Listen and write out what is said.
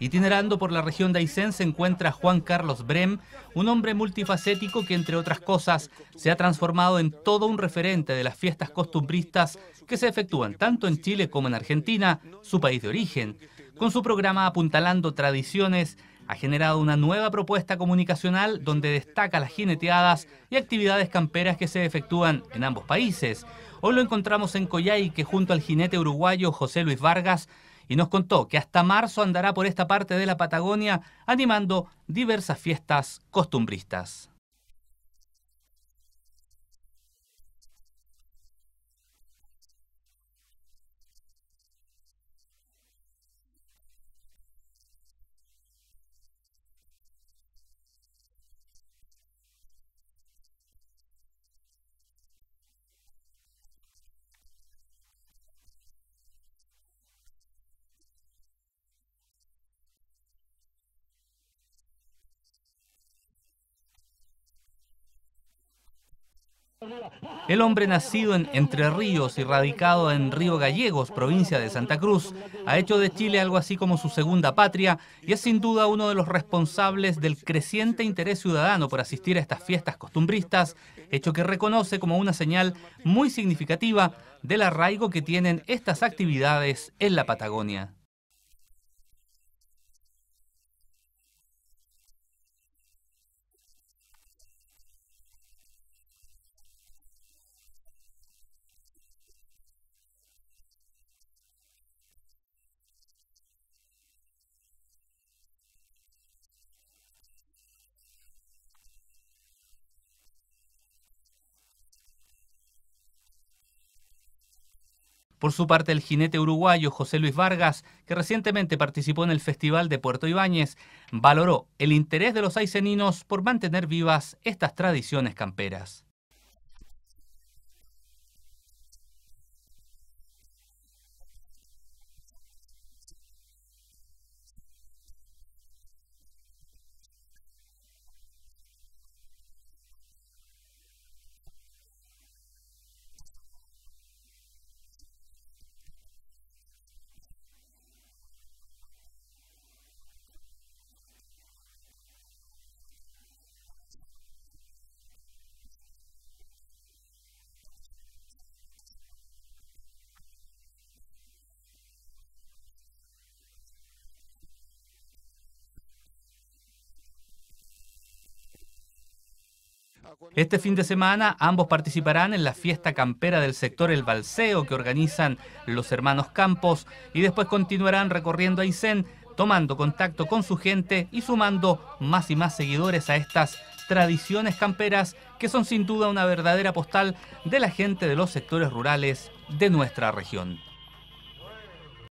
Itinerando por la región de Aysén se encuentra Juan Carlos Brem, un hombre multifacético que, entre otras cosas, se ha transformado en todo un referente de las fiestas costumbristas que se efectúan tanto en Chile como en Argentina, su país de origen. Con su programa Apuntalando Tradiciones, ha generado una nueva propuesta comunicacional donde destaca las jineteadas y actividades camperas que se efectúan en ambos países. Hoy lo encontramos en que junto al jinete uruguayo José Luis Vargas, y nos contó que hasta marzo andará por esta parte de la Patagonia animando diversas fiestas costumbristas. El hombre nacido en Entre Ríos y radicado en Río Gallegos, provincia de Santa Cruz, ha hecho de Chile algo así como su segunda patria y es sin duda uno de los responsables del creciente interés ciudadano por asistir a estas fiestas costumbristas, hecho que reconoce como una señal muy significativa del arraigo que tienen estas actividades en la Patagonia. Por su parte, el jinete uruguayo José Luis Vargas, que recientemente participó en el Festival de Puerto Ibáñez, valoró el interés de los aiceninos por mantener vivas estas tradiciones camperas. Este fin de semana ambos participarán en la fiesta campera del sector El Balseo que organizan los hermanos Campos y después continuarán recorriendo Aysén, tomando contacto con su gente y sumando más y más seguidores a estas tradiciones camperas que son sin duda una verdadera postal de la gente de los sectores rurales de nuestra región.